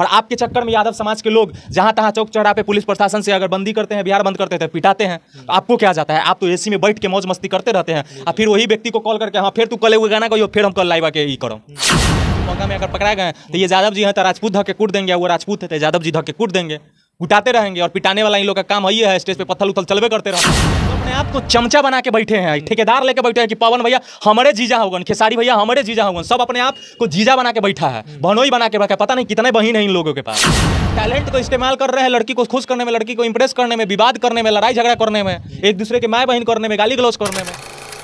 और आपके चक्कर में यादव समाज के लोग जहाँ तहां चौक चौरा पे पुलिस प्रशासन से अगर बंदी करते हैं बिहार बंद करते हैं तो पिटाते हैं तो आपको क्या जाता है आप तो एसी में बैठ के मौज मस्ती करते रहते हैं और हम्म। फिर वही व्यक्ति को कॉल करके हाँ फिर तू कल गाना कहो फिर हम कल लाइव आके ये करो हम्म। इलाका में अगर पकड़ाए गए तो ये यादव जी हैं तो राजपूत धक्के कूट देंगे वो राजपूत है तो यादव जी धक्के कूट देंगे घुटाते रहेंगे और पिटाने वाला इन लोग का काम है है स्टेज पे पत्थर उथल चलबे करते रहो तो अपने आप को चमचा बना के बैठे हैं ठेकेदार लेके बैठे हैं कि पवन भैया हमारे जीजा होगन खेसारी भैया हमारे जीजा होगन सब अपने आप को जीजा बना के बैठा है भनोई बना के बैठा पता नहीं कितने बहन है इन लोगों के पास टैलेंट को तो इस्तेमाल कर रहे हैं लड़की को खुश करने में लड़की को इंप्रेस करने में विवाद करने में लड़ाई झगड़ा करने में एक दूसरे के माए बहन करने में गाली गलौज करने में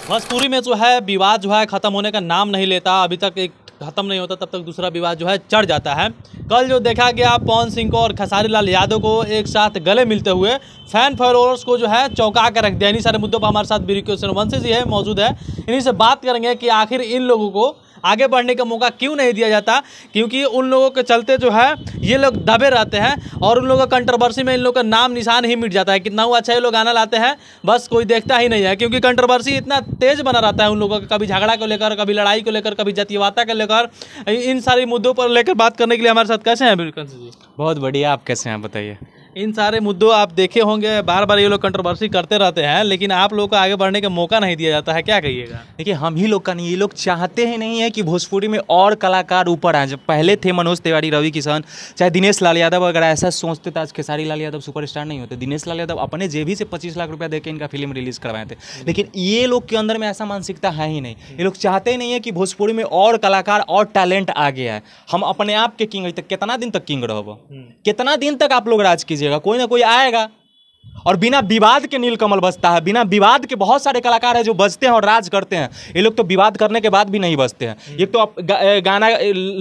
भोजपुरी में जो है विवाद जो है खत्म होने का नाम नहीं लेता अभी तक एक खत्म नहीं होता तब तक दूसरा विवाद जो है चढ़ जाता है कल जो देखा गया पवन सिंह को और खसारी लाल यादव को एक साथ गले मिलते हुए फैन फॉलोअर्स को जो है चौंका कर रख दिया इन्हीं सारे मुद्दों पर हमारे साथ ब्रिक्यूशन वंशी जी है मौजूद है इन्हीं से बात करेंगे कि आखिर इन लोगों को आगे बढ़ने का मौका क्यों नहीं दिया जाता क्योंकि उन लोगों के चलते जो है ये लोग दबे रहते हैं और उन लोगों का कंट्रोवर्सी में इन लोगों का नाम निशान ही मिट जाता है कितना हुआ अच्छा ये लोग गाना लाते हैं बस कोई देखता ही नहीं है क्योंकि कंट्रोवर्सी इतना तेज बना रहता है उन लोगों का कभी झगड़ा को लेकर कभी लड़ाई को लेकर कभी जतिवाता को लेकर इन सारे मुद्दों पर लेकर बात करने के लिए हमारे साथ कैसे हैं बिल्कुल जी बहुत बढ़िया आप कैसे हैं बताइए इन सारे मुद्दों आप देखे होंगे बार बार ये लोग कंट्रोवर्सी करते रहते हैं लेकिन आप लोग को आगे बढ़ने का मौका नहीं दिया जाता है क्या कहिएगा देखिए हम ही लोग का नहीं ये लोग चाहते ही नहीं है कि भोजपुरी में और कलाकार ऊपर आए जब पहले थे मनोज तिवारी रवि किशन चाहे दिनेश लाल यादव अगर ऐसा सोचते तो आज खेसारी लाल यादव सुपर नहीं होते दिनेश लाल यादव अपने जेबी से पच्चीस लाख रुपया देकर इनका फिल्म रिलीज करवाए थे हम्म। लेकिन ये लोग के अंदर में ऐसा मानसिकता है ही नहीं हम्म। ये लोग चाहते ही नहीं है कि भोजपुरी में और कलाकार और टैलेंट आ गया है हम अपने आप के किंग कितना दिन तक किंग रहो हम्म। कितना दिन तक आप लोग राज कीजिए कीजिएगा कोई ना कोई आएगा और बिना विवाद के नीलकमल बजता है बिना विवाद के बहुत सारे कलाकार हैं जो बजते हैं और राज करते हैं ये लोग तो विवाद करने के बाद भी नहीं बजते हैं हम्म। एक तो आप गा, गाना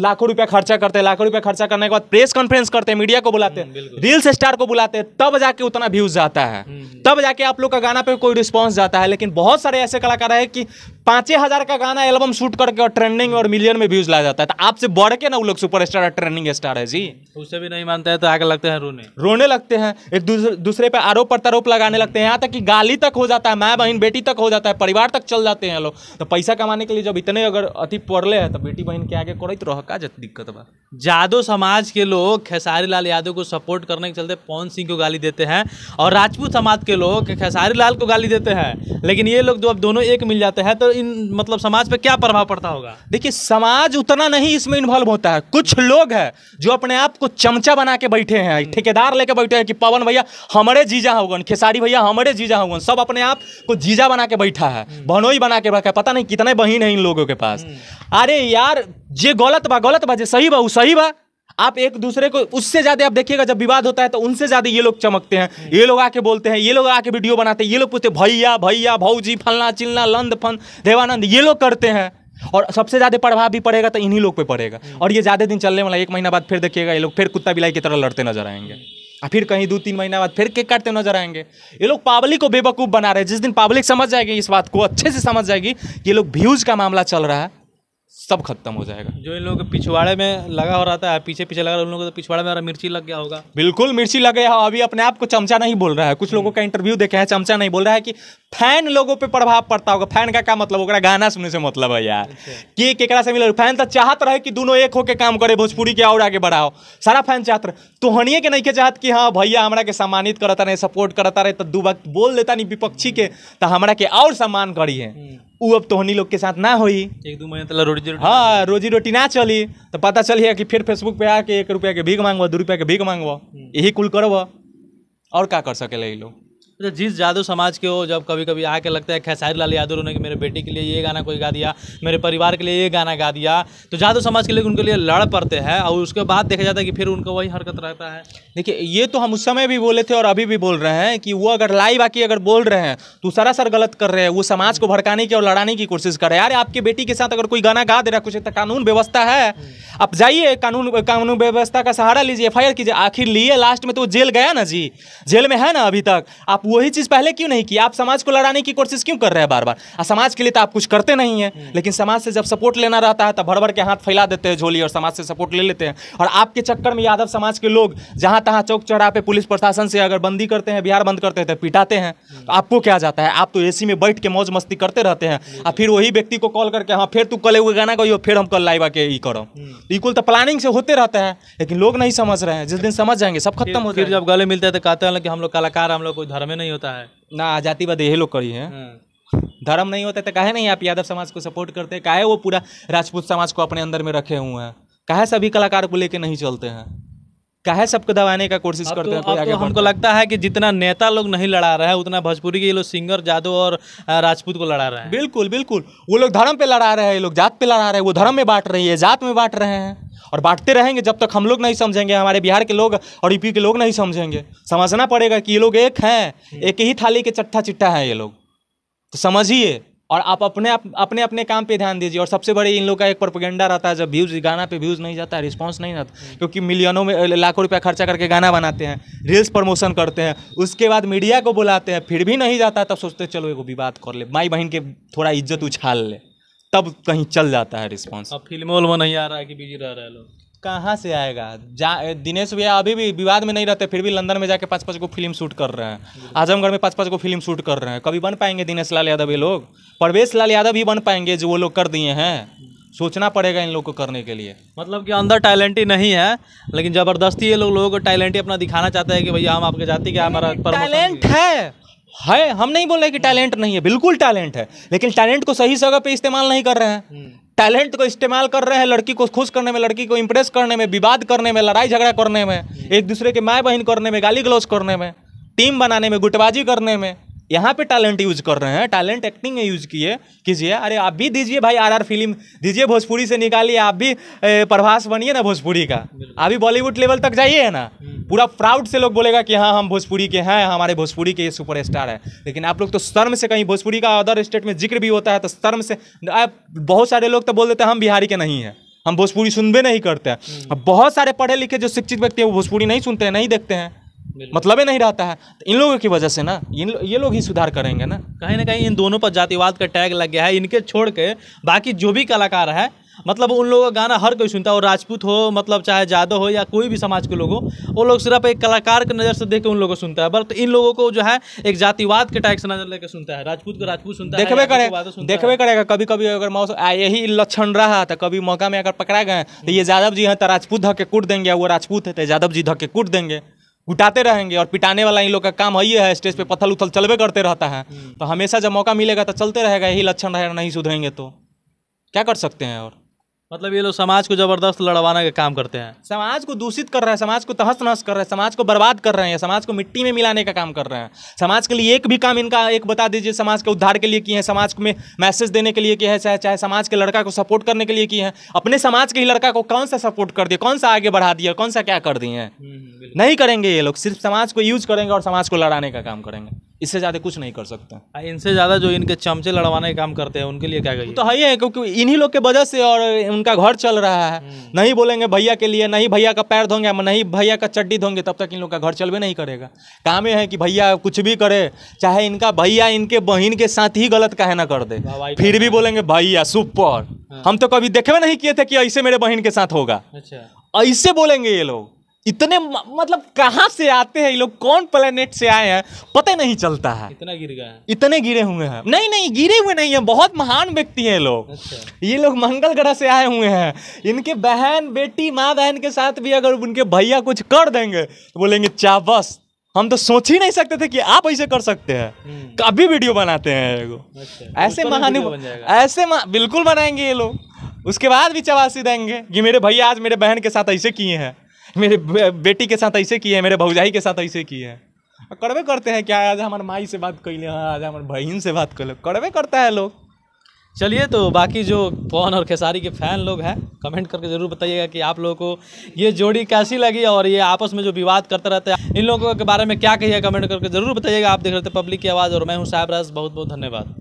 लाखों रुपया खर्चा करते हैं लाखों रुपया खर्चा करने के बाद प्रेस कॉन्फ्रेंस करते हैं मीडिया को बुलाते हैं हम्म, रील्स स्टार को बुलाते हैं तब जाके उतना व्यूज जाता है हम्म। तब जाके आप लोग का गाना पर कोई रिस्पॉन्स जाता है लेकिन बहुत सारे ऐसे कलाकार है कि पांचे हजार का गाना एल्बम शूट करके और ट्रेंडिंग और मिलियन में व्यूज लाया जाता है तो आपसे बढ़ के ना वो लोग सुपर स्टार ट्रेंडिंग स्टार है जी उसे भी नहीं मानते हैं तो आगे लगते हैं रोने रोने लगते हैं एक दूसरे पे आरोप प्रत्यारोप लगाने लगते हैं यहाँ तक कि गाली तक हो जाता है माँ बहन बेटी तक हो जाता है परिवार तक चल जाते हैं लोग तो पैसा कमाने के लिए जब इतने अगर अति पड़ले है तो बेटी बहन के आगे तो रह का दिक्कत बा जादो समाज के लोग खेसारी लाल यादव को सपोर्ट करने के चलते पवन सिंह को गाली देते हैं और राजपूत समाज के लोग खेसारी लाल को गाली देते हैं लेकिन ये लोग जो अब दोनों एक मिल जाते हैं तो इन मतलब समाज पे क्या प्रभाव पड़ता होगा देखिए समाज उतना नहीं इसमें इन्वॉल्व होता है कुछ लोग हैं जो अपने आप को चमचा बना के बैठे हैं हम्म। ठेकेदार लेके बैठे हैं कि पवन भैया हमारे जीजा होगन खेसारी भैया हमारे जीजा होगन सब अपने आप को जीजा बना के बैठा है हम्म। भनोई बना के बैठा है पता नहीं कितने बहन है इन लोगों के पास हम्म। अरे यार जे गलत बा गलत बा जे सही बा वो सही बा आप एक दूसरे को उससे ज़्यादा आप देखिएगा जब विवाद होता है तो उनसे ज़्यादा ये लोग चमकते हैं ये लोग आके बोलते हैं ये लोग आके वीडियो बनाते हैं ये लोग पूछते हैं भैया भैया भाऊजी फलना चिलना लंद फन देवानंद ये लोग करते हैं और सबसे ज़्यादा प्रभाव भी पड़ेगा तो इन्हीं लोग पे पड़ेगा और ये ज़्यादा दिन चलने वाला एक महीना बाद फिर देखिएगा ये लोग फिर कुत्ता बिलाई की तरह लड़ते नजर आएंगे और फिर कहीं दो तीन महीना बाद फिर केक काटते नजर आएंगे ये लोग पब्लिक को बेवकूफ़ बना रहे हैं जिस दिन पब्लिक समझ जाएगी इस बात को अच्छे से समझ जाएगी ये लोग व्यूज़ का मामला चल रहा है सब खत्म हो जाएगा जो इन लोगों के पिछवाड़े में लगा हो रहा था पीछे पीछे लगा उन लोगों को तो पिछवाड़े में मिर्ची लग गया होगा बिल्कुल मिर्ची लग गया अभी अपने आप को चमचा नहीं बोल रहा है कुछ लोगों हम्म। का इंटरव्यू देखे हैं चमचा नहीं बोल रहा है कि फैन लोगों पे प्रभाव पड़ता होगा फैन का क्या मतलब होगा गाना सुनने से मतलब है यार अच्छा। कि केकरा से मिल फैन तो चाहत रहे कि दोनों एक होके काम करे भोजपुरी के और आगे बढ़ाओ सारा फैन चाहत रहे तोहनिए के नहीं के चाहत कि हाँ भैया हमारा के सम्मानित करता रहे सपोर्ट करता रहे तो दू वक्त बोल देता नहीं विपक्षी के तो हमारा के और सम्मान करी है हम्म। उ अब तोहनी लोग के साथ ना हो एक दो महीना तला रोजी रोटी हाँ रोजी रोटी ना चली तो पता चल है कि फिर फेसबुक पे आके एक रुपया के भीख मांगवा दो रुपया के भीख मांगवा हम्म। यही कुल करबो और का कर सकेला ये लोग तो जिस जादू समाज के हो जब कभी कभी आके लगता है खेसारी लाल यादव उन्होंने मेरे बेटे के लिए ये गाना कोई गा दिया मेरे परिवार के लिए ये गाना गा दिया तो जादू समाज के लिए उनके लिए लड़ पड़ते हैं और उसके बाद देखा जाता है कि फिर उनका वही हरकत रहता है देखिए ये तो हम उस समय भी बोले थे और अभी भी बोल रहे हैं कि वो अगर लाइव आके अगर बोल रहे हैं तो सरासर गलत कर रहे हैं वो समाज को भड़काने की और लड़ाने की कोशिश कर रहे हैं यार आपके बेटी के साथ अगर कोई गाना गा दे रहा है कुछ कानून व्यवस्था है आप जाइए कानून कानून व्यवस्था का सहारा लीजिए एफ कीजिए आखिर लिए लास्ट में तो जेल गया ना जी जेल में है ना अभी तक आप वही चीज़ पहले क्यों नहीं की आप समाज को लड़ाने की कोशिश क्यों कर रहे हैं बार बार समाज के लिए तो आप कुछ करते नहीं है हम्म। लेकिन समाज से जब सपोर्ट लेना रहता है तो भर भर के हाथ फैला देते हैं झोली और समाज से सपोर्ट ले लेते हैं और आपके चक्कर में यादव समाज के लोग जहां तहां चौक चढ़ा पे पुलिस प्रशासन से अगर बंदी करते हैं बिहार बंद करते हैं तो पिटाते हैं हम्म। तो आपको क्या जाता है आप तो ए में बैठ के मौज मस्ती करते रहते हैं हम्म। और फिर वही व्यक्ति को कॉल करके हाँ फिर तू कल हुए गाना गई फिर हम कल लाइव आके ये करो इक्वल तो प्लानिंग तो से होते रहता है लेकिन लोग नहीं समझ रहे हैं जिस दिन समझ जाएंगे सब खत्म हो जाए जब गले मिलते हैं तो कहते हैं कि हम लोग कलाकार हम लोग कोई धर्म में नहीं होता है ना आजादीवाद यही लोग करी है हाँ। धर्म नहीं होता तो कहे नहीं आप यादव समाज को सपोर्ट करते हैं कहे वो पूरा राजपूत समाज को अपने अंदर में रखे हुए हैं काहे सभी कलाकार को लेके नहीं चलते हैं काहे सबको दबाने का कोशिश करते तो- हैं तो आगे तो हमको लगता है कि जितना नेता लोग नहीं लड़ा रहे हैं उतना भोजपुरी के ये लोग सिंगर जादव और राजपूत को लड़ा रहे हैं बिल्कुल बिल्कुल वो लोग धर्म पे लड़ा रहे हैं ये लोग जात पे लड़ा रहे हैं वो धर्म में बांट रही है जात में बांट रहे हैं और बांटते रहेंगे जब तक हम लोग नहीं समझेंगे हमारे बिहार के लोग और यूपी के लोग नहीं समझेंगे समझना पड़ेगा कि ये लोग एक हैं हम्म। एक ही थाली के चट्ठा चिट्ठा है ये लोग तो समझिए और आप अपने आप अपने अपने काम पे ध्यान दीजिए और सबसे बड़े इन लोग का एक प्रोपोगेंडा रहता है जब व्यूज़ गाना पे व्यूज़ नहीं जाता है रिस्पॉन्स नहीं आता क्योंकि मिलियनों में लाखों रुपया खर्चा करके गाना बनाते हैं रील्स प्रमोशन करते हैं उसके बाद मीडिया को बुलाते हैं फिर भी नहीं जाता तब सोचते चलो एगो विवाद कर ले माई बहन के थोड़ा इज्जत उछाल ले तब कहीं चल जाता है रिस्पॉन्स अब फिल्मों में नहीं आ रहा है कि बिजी रह रहे लोग कहाँ से आएगा जा दिनेश भैया अभी भी विवाद में नहीं रहते फिर भी लंदन में जाके पाँच पाँच को फिल्म शूट कर रहे हैं आजमगढ़ में पाँच पाँच को फिल्म शूट कर रहे हैं कभी बन पाएंगे दिनेश लाल यादव ये लोग प्रवेश लाल यादव ही बन पाएंगे जो वो लोग कर दिए हैं सोचना पड़ेगा इन लोग को करने के लिए मतलब कि अंदर टैलेंट ही नहीं है लेकिन ज़बरदस्ती ये लोग लोगों को टैलेंट ही अपना दिखाना चाहते हैं कि भैया हम आपके जाति के हमारा टैलेंट है है हम नहीं बोल रहे कि टैलेंट नहीं है बिल्कुल टैलेंट है लेकिन टैलेंट को सही जगह पे इस्तेमाल नहीं कर रहे हैं हम्म। टैलेंट को इस्तेमाल कर रहे हैं लड़की को खुश करने में लड़की को इम्प्रेस करने में विवाद करने में लड़ाई झगड़ा करने में एक दूसरे के माए बहन करने में गाली गलौज करने में टीम बनाने में गुटबाजी करने में यहाँ पे टैलेंट यूज कर रहे हैं टैलेंट एक्टिंग में यूज किए कीजिए अरे आप भी दीजिए भाई आरआर फिल्म दीजिए भोजपुरी से निकालिए आप भी प्रभास बनिए ना भोजपुरी का अभी बॉलीवुड लेवल तक जाइए ना पूरा प्राउड से लोग बोलेगा कि हाँ हम भोजपुरी के हैं हमारे भोजपुरी के ये सुपर स्टार है लेकिन आप लोग तो शर्म से कहीं भोजपुरी का अदर स्टेट में जिक्र भी होता है तो शर्म से आप बहुत सारे लोग तो बोल देते हैं हम बिहारी के नहीं हैं हम भोजपुरी सुनबे नहीं करते हैं हम्म। अब बहुत सारे पढ़े लिखे जो शिक्षित व्यक्ति हैं वो भोजपुरी नहीं सुनते हैं नहीं देखते हैं मतलब ही नहीं रहता है तो इन लोगों की वजह से ना इन ये लोग ही सुधार करेंगे ना कहीं ना कहीं इन दोनों पर जातिवाद का टैग लग गया है इनके छोड़ के बाकी जो भी कलाकार है मतलब उन लोगों का गाना हर कोई सुनता है और राजपूत हो मतलब चाहे जादव हो या कोई भी समाज के लोग हो वो लोग सिर्फ एक कलाकार की नज़र से देख के उन लोगों को सुनता है बट इन लोगों को जो है एक जातिवाद के टाइप से नज़र लेकर सुनता है राजपूत को राजपूत सुनता देखे है करे देखबे करेगा कभी कभी अगर मौसम यही लक्षण रहा तो कभी मौका में अगर पकड़ा गए तो ये यादव जी हैं तो राजपूत धक्के कूट देंगे वो राजपूत है तो यादव जी धक्के कूट देंगे घुटाते रहेंगे और पिटाने वाला इन लोग का काम है ही है स्टेज पे पत्थल उथल चलबे करते रहता है हम्म। तो हमेशा जब मौका मिलेगा तो चलते रहेगा यही लक्षण रहेगा नहीं सुधरेंगे तो क्या कर सकते हैं और मतलब ये लोग समाज को जबरदस्त लड़वाने का काम करते हैं समाज को दूषित कर रहे हैं समाज को तहस नहस कर रहे हैं समाज को बर्बाद कर रहे हैं समाज को मिट्टी में मिलाने का काम कर रहे हैं समाज के लिए एक भी काम इनका एक बता दीजिए समाज के उद्धार के लिए किए हैं समाज में मैसेज देने के लिए किए हैं चाहे चाहे समाज के लड़का को सपोर्ट करने के लिए किए हैं अपने समाज के ही लड़का को कौन सा सपोर्ट कर दिया कौन सा आगे बढ़ा दिया कौन सा क्या कर दिए हैं हम्म, नहीं करेंगे ये लोग सिर्फ समाज को यूज करेंगे और समाज को लड़ाने का काम करेंगे इससे ज़्यादा कुछ नहीं कर सकते इनसे ज़्यादा जो इनके चमचे लड़वाने का काम करते हैं उनके लिए क्या कहिए तो है तो ही है क्योंकि इन्हीं लोग के वजह से और उनका घर चल रहा है हम्म। नहीं बोलेंगे भैया के लिए नहीं भैया का पैर धोंगे नहीं भैया का चड्डी धोंगे तब तक इन लोग का घर चलबे नहीं करेगा काम है कि भैया कुछ भी करे चाहे इनका भैया इनके बहन के साथ ही गलत कहे ना कर दे फिर भी बोलेंगे भैया सुपर हाँ। हम तो कभी देखे नहीं किए थे कि ऐसे मेरे बहन के साथ होगा अच्छा। ऐसे बोलेंगे ये लोग इतने मतलब कहाँ से आते हैं ये लोग कौन प्लेनेट से आए हैं पता नहीं चलता है इतना गिर गया इतने गिरे हुए हैं नहीं नहीं गिरे हुए नहीं है बहुत महान व्यक्ति हैं लोग अच्छा। ये लोग मंगल ग्रह से आए हुए हैं इनके बहन बेटी माँ बहन के साथ भी अगर उनके भैया कुछ कर देंगे तो बोलेंगे चा बस हम तो सोच ही नहीं सकते थे कि आप ऐसे कर सकते हैं हम्म। कभी वीडियो बनाते हैं अच्छा। ऐसे महान ऐसे बिल्कुल बनाएंगे ये लोग उसके बाद भी चवासी देंगे कि मेरे भैया आज मेरे बहन के साथ ऐसे किए हैं मेरे बेटी के साथ ऐसे किए हैं मेरे भौजाई के साथ ऐसे किए हैं करवे करते हैं क्या आज हमारे माई से बात कर हैं हाँ, आज हमारे बहन से बात कर करवे करता है लोग चलिए तो बाकी जो पवन और खेसारी के फैन लोग हैं कमेंट करके ज़रूर बताइएगा कि आप लोगों को ये जोड़ी कैसी लगी और ये आपस में जो विवाद करते रहते हैं इन लोगों के बारे में क्या कहिए कमेंट करके ज़रूर बताइएगा आप देख रहे थे पब्लिक की आवाज़ और मैं हूँ साहब बहुत बहुत धन्यवाद